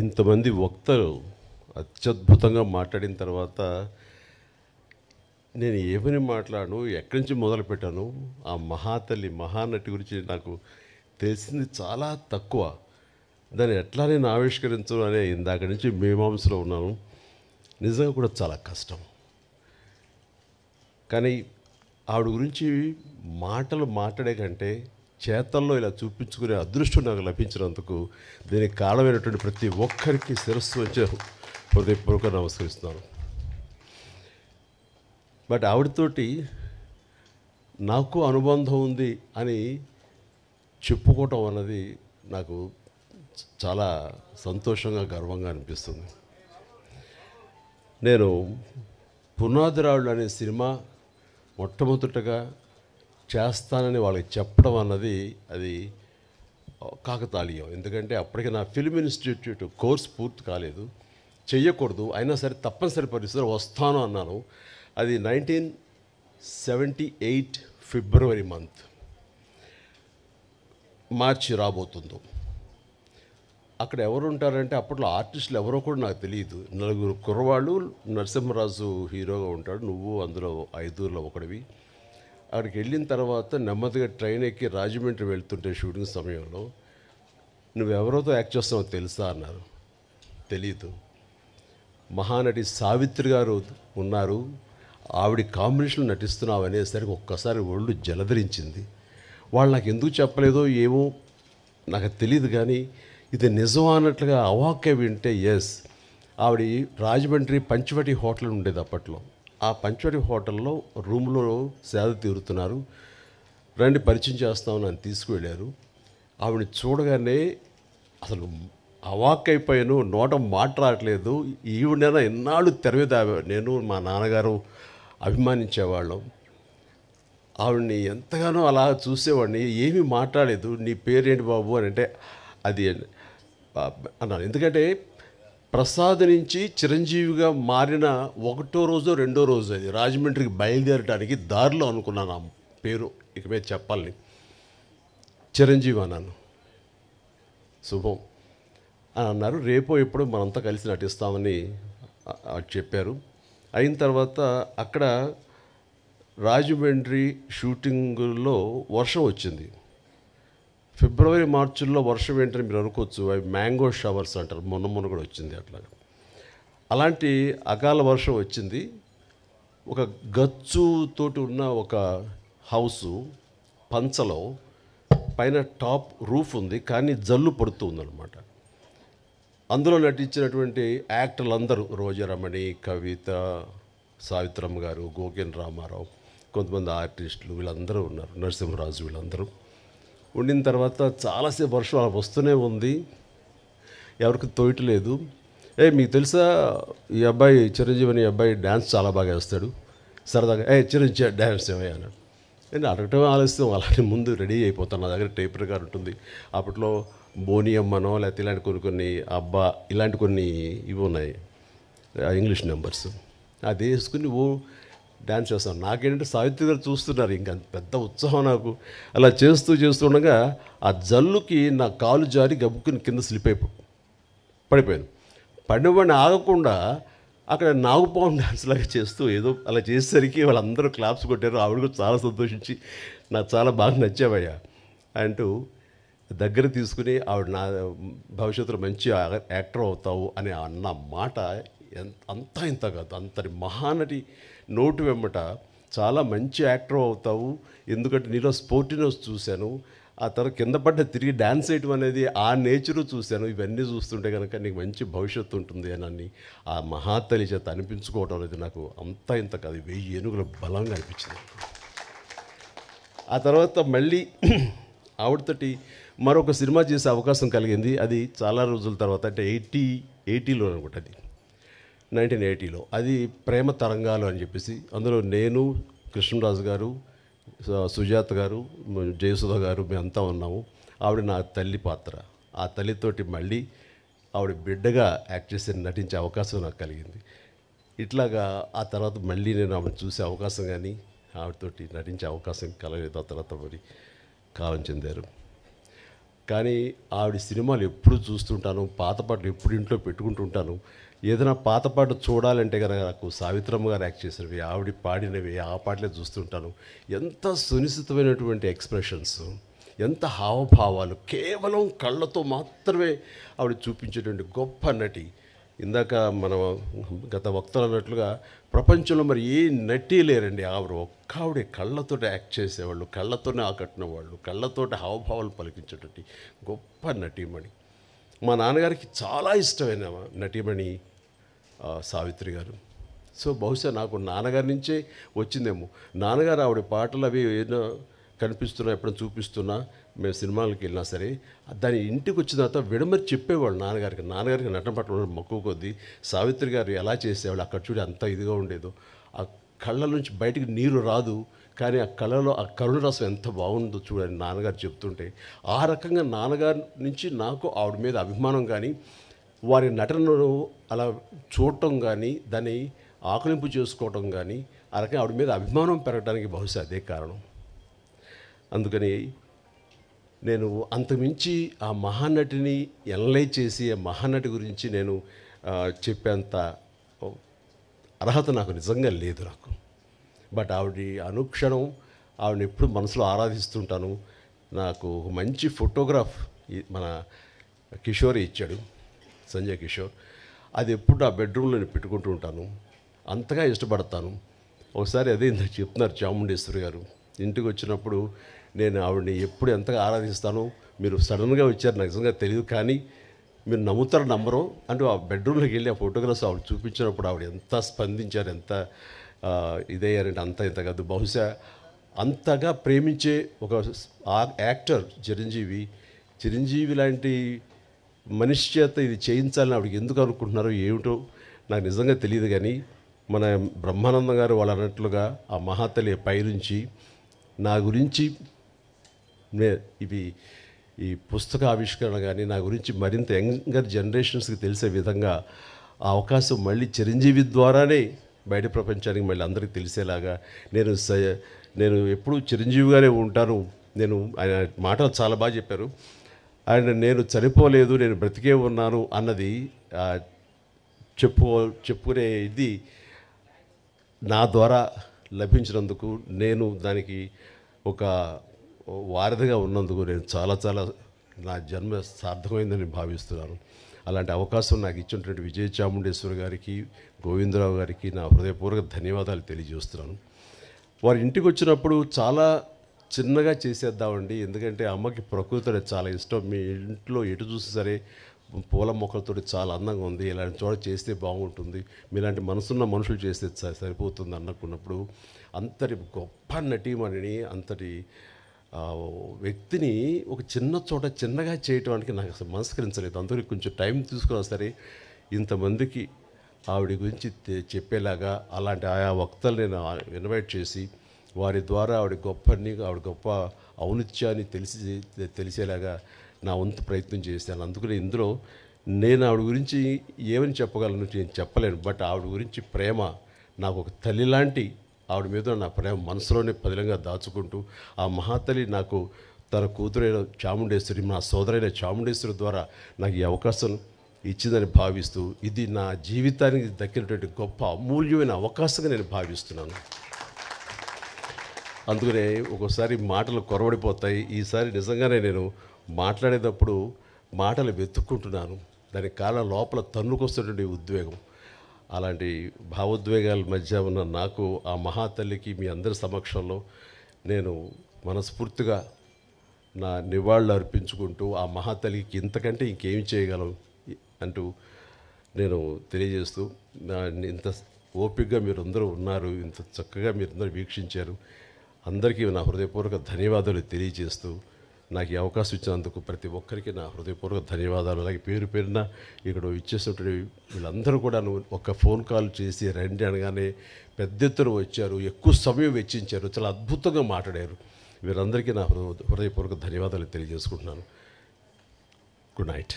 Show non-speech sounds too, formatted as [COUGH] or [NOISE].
ఇంతమంది వక్తలు అత్యద్భుతంగా మాట్లాడిన తర్వాత నేను ఏమని మాట్లాడను ఎక్కడి నుంచి మొదలుపెట్టాను ఆ మహాతల్లి మహానటి గురించి నాకు తెలిసింది చాలా తక్కువ దాన్ని ఎట్లా నేను ఆవిష్కరించను అనే ఇందాక నుంచి మీమాంసలో ఉన్నాను నిజంగా కూడా చాలా కష్టం కానీ ఆవిడ గురించి మాటలు మాట్లాడే కంటే చేతల్లో ఇలా చూపించుకునే అదృష్టం నాకు లభించినందుకు దీనికి కారణమైనటువంటి ప్రతి ఒక్కరికి శిరస్సు వచ్చే హృదయపూర్వక నమస్కరిస్తున్నాను బట్ ఆవిడతోటి నాకు అనుబంధం ఉంది అని చెప్పుకోవటం అన్నది నాకు చాలా సంతోషంగా గర్వంగా అనిపిస్తుంది నేను పునాదిరాళ్ళు అనే సినిమా మొట్టమొదటగా చేస్తానని వాళ్ళకి చెప్పడం అన్నది అది కాకతాళీయం ఎందుకంటే అప్పటికి నా ఫిల్మ్ ఇన్స్టిట్యూట్ కోర్స్ పూర్తి కాలేదు చేయకూడదు అయినా సరే తప్పనిసరి పరిస్థితులు వస్తాను అన్నాను అది నైన్టీన్ సెవెంటీ ఎయిట్ ఫిబ్రవరి మంత్ మార్చి రాబోతుందో అక్కడ ఎవరు ఉంటారంటే అప్పట్లో ఆర్టిస్టులు ఎవరో కూడా నాకు తెలియదు నలుగురు కుర్రవాళ్ళు నరసింహరాజు హీరోగా ఉంటాడు నువ్వు అందులో ఐదుగురులో ఒకటివి అక్కడికి వెళ్ళిన తర్వాత నెమ్మదిగా ట్రైన్ ఎక్కి రాజమండ్రి వెళ్తుంటే షూటింగ్ సమయంలో నువ్వు ఎవరోతో యాక్ట్ చేస్తావో తెలుసా అన్నారు తెలీదు మహానటి సావిత్రి గారు ఉన్నారు ఆవిడ కాంబినేషన్ నటిస్తున్నావు అనేసరికి ఒక్కసారి ఒళ్ళు జలధరించింది వాళ్ళు నాకు ఎందుకు చెప్పలేదో ఏమో నాకు తెలియదు కానీ ఇది నిజం అన్నట్లుగా అవాక్య వింటే ఎస్ ఆవిడ రాజమండ్రి పంచవటి హోటల్ ఉండేది అప్పట్లో ఆ పంచోడి హోటల్లో రూమ్లో సేద తీరుతున్నారు రండి పరిచయం చేస్తామని నన్ను తీసుకువెళ్ళారు ఆవిడ చూడగానే అసలు అవాక్కైపోయాను నోట మాట రావట్లేదు ఈవిడైనా ఎన్నాళ్ళు తెరవేదా నేను మా నాన్నగారు అభిమానించేవాళ్ళం ఆవిడని ఎంతగానో అలా చూసేవాడిని ఏమీ మాట్లాడలేదు నీ పేరేంటి బాబు అని అంటే అది అన్నాను ఎందుకంటే ప్రసాద్ నుంచి చిరంజీవిగా మారిన ఒకటో రోజు రెండో రోజు అది రాజమండ్రికి బయలుదేరడానికి దారిలో అనుకున్నాను ఆ పేరు ఇక మీద చెప్పాలని చిరంజీవి అన్నాను శుభం అని అన్నారు రేపు ఎప్పుడు మనంతా కలిసి నటిస్తామని చెప్పారు అయిన తర్వాత అక్కడ రాజమండ్రి షూటింగ్లో వర్షం వచ్చింది ఫిబ్రవరి మార్చిల్లో వర్షం ఏంటని మీరు అనుకోవచ్చు అవి మ్యాంగో షవర్స్ అంటారు మొన్న మొన్న కూడా వచ్చింది అట్లా అలాంటి అకాల వర్షం వచ్చింది ఒక గచ్చుతోటి ఉన్న ఒక హౌసు పంచలో పైన టాప్ రూఫ్ ఉంది కానీ జల్లు పడుతూ ఉందన్నమాట అందులో నటించినటువంటి యాక్టర్లు అందరూ రోజరమణి కవిత సావిత్రమ్మ గారు గోకేన్ రామారావు కొంతమంది ఆర్టిస్టులు వీళ్ళందరూ ఉన్నారు నరసింహరాజు వీళ్ళందరూ ఉండిన తర్వాత చాలాసేపు వర్షం అలా వస్తూనే ఉంది ఎవరికి లేదు ఏ మీకు తెలుసా ఈ అబ్బాయి చిరంజీవి అనే అబ్బాయి డ్యాన్స్ చాలా బాగా వేస్తాడు సరదాగా ఏ చిరంజీవి డ్యాన్స్ ఏమయ్య అన్నాడు నేను అడగటం ఆలస్యం అలానే ముందు రెడీ అయిపోతాను నా దగ్గర టేపర్ గారు ఉంటుంది అప్పట్లో బోని అమ్మనో లేకపోతే ఇలాంటి కొన్ని కొన్ని అబ్బా ఇలాంటి కొన్ని ఇవి ఉన్నాయి ఇంగ్లీష్ నెంబర్స్ అది వేసుకుని ఓ డ్యాన్స్ చేస్తాను నాకేంటంటే సావిత్రి గారు చూస్తున్నారు ఇంకా పెద్ద ఉత్సాహం నాకు అలా చేస్తూ చేస్తుండగా ఆ జల్లుకి నా కాలు జారి గబుక్కుని కింద స్లిప్ అయిపో పడిపోయాను పడిపోయిన ఆగకుండా అక్కడ నాగుపాము డ్యాన్స్ లాగా చేస్తూ ఏదో అలా చేసేసరికి వాళ్ళందరూ క్లాప్స్ కొట్టారు ఆవిడ కూడా చాలా సంతోషించి నాకు చాలా బాగా నచ్చావయ్యా అంటూ దగ్గర తీసుకుని ఆవిడ నా భవిష్యత్తులో మంచి యాక్టర్ అవుతావు అని అన్న మాట ఎంత అంతా ఇంత కాదు అంతటి మహానటి నోటు వెంబట చాలా మంచి యాక్టర్ అవుతావు ఎందుకంటే నీలో స్పోర్టినెస్ చూశాను ఆ తర్వాత కింద పడ్డ తిరిగి డ్యాన్స్ వేయటం అనేది ఆ నేచరు చూశాను ఇవన్నీ చూస్తుంటే కనుక నీకు మంచి భవిష్యత్తు ఉంటుంది అని ఆ మహాతలి చేత అనిపించుకోవడం అనేది నాకు అంత ఇంత కాదు వెయ్యి ఏనుగుల బలంగా అనిపించింది ఆ తర్వాత మళ్ళీ [CLEARS THROAT] ఆవిడతోటి మరొక సినిమా చేసే అవకాశం కలిగింది అది చాలా రోజుల తర్వాత అంటే ఎయిటీ ఎయిటీలో అనుకుంటుంది నైన్టీన్ ఎయిటీలో అది ప్రేమ తరంగాలు అని చెప్పేసి అందులో నేను కృష్ణరాజు గారు సుజాత గారు జయసుధ గారు మేమంతా ఉన్నాము ఆవిడ నా తల్లి పాత్ర ఆ తల్లితోటి మళ్ళీ ఆవిడ బిడ్డగా యాక్ట్ చేసి నటించే అవకాశం నాకు కలిగింది ఇట్లాగా ఆ తర్వాత మళ్ళీ నేను ఆవిడ చూసే అవకాశం కానీ ఆవిడతోటి నటించే అవకాశం కలగలేదు ఆ తర్వాత మరి కాలం చెందారు కానీ ఆవిడ సినిమాలు ఎప్పుడు చూస్తుంటాను పాత పాటలు ఎప్పుడు ఇంట్లో పెట్టుకుంటుంటాను ఏదైనా పాత పాట చూడాలంటే కనుక నాకు సావిత్రమ్మ గారు యాక్ట్ చేసినవి ఆవిడ పాడినవి ఆ పాటలే చూస్తుంటాను ఎంత సునిశ్చితమైనటువంటి ఎక్స్ప్రెషన్స్ ఎంత హావభావాలు కేవలం కళ్ళతో మాత్రమే ఆవిడ చూపించేటువంటి గొప్ప నటి ఇందాక మనం గత వక్తలు అన్నట్లుగా ప్రపంచంలో మరి ఏ నటి లేరండి ఆవిడ ఒక్క ఆవిడ కళ్ళతో యాక్ట్ చేసేవాళ్ళు కళ్ళతోనే ఆకట్టిన వాళ్ళు కళ్ళతోటి హావభావాలు పలికించేటువంటి గొప్ప నటీమణి మా నాన్నగారికి చాలా ఇష్టమైన నటీమణి సావిత్రి గారు సో బహుశా నాకు నాన్నగారి నుంచే వచ్చిందేమో నాన్నగారు ఆవిడ పాటలు అవి ఏదో కనిపిస్తున్నా ఎప్పుడైనా చూపిస్తున్నా మేము సినిమాలకు వెళ్ళినా సరే దాని ఇంటికి వచ్చిన తర్వాత విడమరి చెప్పేవాళ్ళు నాన్నగారికి నాన్నగారికి నటన పట్ల మక్కువ కొద్దీ సావిత్రి గారు ఎలా చేసేవాళ్ళు అక్కడ చూడి అంత ఇదిగా ఉండేదో ఆ కళ్ళ నుంచి బయటికి నీరు రాదు కానీ ఆ కళలో ఆ కరుణరసం ఎంత బాగుందో చూడండి నాన్నగారు చెప్తుంటే ఆ రకంగా నాన్నగారి నుంచి నాకు ఆవిడ మీద అభిమానం కానీ వారి నటనను అలా చూడటం కానీ దాన్ని ఆకలింపు చేసుకోవటం కానీ ఆ రకంగా ఆవిడ మీద అభిమానం పెరగడానికి బహుశా అదే కారణం అందుకని నేను అంతమించి ఆ మహానటిని ఎనలైజ్ చేసి ఆ మహానటి గురించి నేను చెప్పేంత అర్హత నాకు నిజంగా లేదు నాకు బట్ ఆవిడ అనుక్షణం ఆవిడని ఎప్పుడు మనసులో ఆరాధిస్తుంటాను నాకు మంచి ఫోటోగ్రాఫ్ మన కిషోర్ ఇచ్చాడు సంజయ్ కిషోర్ అది ఎప్పుడు ఆ బెడ్రూమ్లో నేను పెట్టుకుంటూ ఉంటాను అంతగా ఇష్టపడతాను ఒకసారి అదే ఇంత చెప్తున్నారు చాముండేశ్వరి గారు ఇంటికి వచ్చినప్పుడు నేను ఆవిడని ఎప్పుడు ఎంతగా ఆరాధిస్తానో మీరు సడన్గా వచ్చారు నాకు నిజంగా తెలియదు కానీ మీరు నమ్ముతారు నమ్మరు అంటే ఆ బెడ్రూమ్లోకి వెళ్ళి ఆ ఫోటోగ్రాఫ్స్ ఆవిడ చూపించినప్పుడు ఆవిడ ఎంత స్పందించారు ఎంత ఇదే ఇదయ్యారంటే అంత ఇంత కాదు బహుశా అంతగా ప్రేమించే ఒక యాక్టర్ చిరంజీవి చిరంజీవి లాంటి మనిషి చేత ఇది చేయించాలని ఆవిడకి ఎందుకు అనుకుంటున్నారో ఏమిటో నాకు నిజంగా తెలియదు కానీ మన బ్రహ్మానందం గారు వాళ్ళు అన్నట్లుగా ఆ మహాతలి పైరుంచి నా గురించి ఇవి ఈ పుస్తక ఆవిష్కరణ కానీ నా గురించి మరింత యంగర్ జనరేషన్స్కి తెలిసే విధంగా ఆ అవకాశం మళ్ళీ చిరంజీవి ద్వారానే బయట ప్రపంచానికి మళ్ళీ అందరికీ తెలిసేలాగా నేను నేను ఎప్పుడూ చిరంజీవిగానే ఉంటాను నేను ఆయన మాటలు చాలా బాగా చెప్పారు ఆయన నేను చనిపోలేదు నేను బ్రతికే ఉన్నాను అన్నది చెప్పు చెప్పుకునే ఇది నా ద్వారా లభించినందుకు నేను దానికి ఒక వారధిగా ఉన్నందుకు నేను చాలా చాలా నా జన్మ సార్థకమైందని భావిస్తున్నాను అలాంటి అవకాశం నాకు ఇచ్చినటువంటి విజయ చాముండేశ్వర్ గారికి గోవిందరావు గారికి నా హృదయపూర్వక ధన్యవాదాలు తెలియజేస్తున్నాను వారి ఇంటికి వచ్చినప్పుడు చాలా చిన్నగా చేసేద్దామండి ఎందుకంటే అమ్మకి ప్రకృతి అనేది చాలా ఇష్టం మీ ఇంట్లో ఎటు చూసి సరే పూల మొక్కలతో చాలా అందంగా ఉంది ఇలాంటి చోట చేస్తే బాగుంటుంది మీలాంటి మనసున్న మనుషులు చేస్తే సరిపోతుంది అన్నకున్నప్పుడు అంతటి గొప్ప నటీమణిని అంతటి వ్యక్తిని ఒక చిన్న చోట చిన్నగా చేయటానికి నాకు అసలు మనస్కరించలేదు అందరికి కొంచెం టైం తీసుకున్నా సరే ఇంతమందికి ఆవిడ గురించి చెప్పేలాగా అలాంటి ఆయా వక్తలు నేను ఇన్వైట్ చేసి వారి ద్వారా ఆవిడ గొప్పని ఆవిడ గొప్ప ఔనిత్యాన్ని తెలిసి తెలిసేలాగా నా వంతు ప్రయత్నం చేశాను అందుకని ఇందులో నేను ఆవిడ గురించి ఏమని చెప్పగలను నేను చెప్పలేను బట్ ఆవిడ గురించి ప్రేమ నాకు ఒక తల్లి లాంటి ఆవిడ మీద నా ప్రేమ మనసులోనే పదిలంగా దాచుకుంటూ ఆ మహాతల్లి నాకు తన కూతురైన చాముండేశ్వరి నా సోదరైన చాముండేశ్వరి ద్వారా నాకు ఈ అవకాశం ఇచ్చిందని భావిస్తూ ఇది నా జీవితానికి దక్కినటువంటి గొప్ప అమూల్యమైన అవకాశంగా నేను భావిస్తున్నాను అందుకనే ఒక్కోసారి మాటలు కొరవడిపోతాయి ఈసారి నిజంగానే నేను మాట్లాడేటప్పుడు మాటలు వెతుక్కుంటున్నాను దాని కాలం లోపల తన్నుకొస్తున్నటువంటి ఉద్వేగం అలాంటి భావోద్వేగాల మధ్య ఉన్న నాకు ఆ మహాతల్లికి మీ అందరి సమక్షంలో నేను మనస్ఫూర్తిగా నా నివాళులు అర్పించుకుంటూ ఆ మహాతల్లికి ఇంతకంటే ఇంకేం చేయగలం అంటూ నేను తెలియజేస్తూ ఇంత ఓపికగా మీరందరూ ఉన్నారు ఇంత చక్కగా మీరందరూ వీక్షించారు అందరికీ నా హృదయపూర్వక ధన్యవాదాలు తెలియజేస్తూ నాకు ఈ అవకాశం ఇచ్చినందుకు ప్రతి ఒక్కరికి నా హృదయపూర్వక ధన్యవాదాలు అలాగే పేరు పేరున ఇక్కడ ఇచ్చేసినటువంటి వీళ్ళందరూ కూడా ఒక ఫోన్ కాల్ చేసి రండి అనగానే పెద్ద ఎత్తున వచ్చారు ఎక్కువ సమయం వెచ్చించారు చాలా అద్భుతంగా మాట్లాడారు వీరందరికీ నా హృదయపూర్వక ధన్యవాదాలు తెలియజేసుకుంటున్నాను గుడ్ నైట్